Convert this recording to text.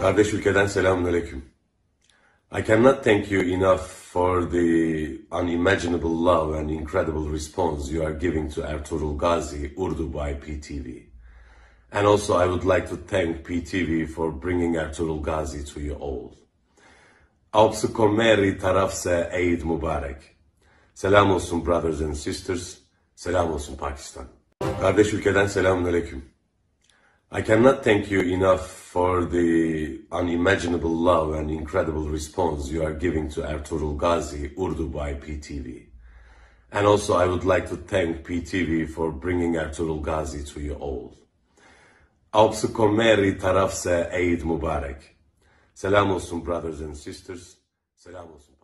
Kardeş ülkeden selamünaleyküm. I cannot thank you enough for the unimaginable love and incredible response you are giving to Ertuğrul Gazi, Urdu by PTV. And also I would like to thank PTV for bringing Ertuğrul Gazi to you all. Alpsi Komeri tarafse Eid Mübarek. Selam olsun brothers and sisters. Selam olsun Pakistan. Kardeş ülkeden selamünaleyküm. I cannot thank you enough for the unimaginable love and incredible response you are giving to Arturul Ghazi, Urdu by PTV. And also I would like to thank PTV for bringing Arturul Ghazi to you all. Avpsiko meri taraf Eid Mubarak. Selam olsun brothers and sisters. Selam olsun.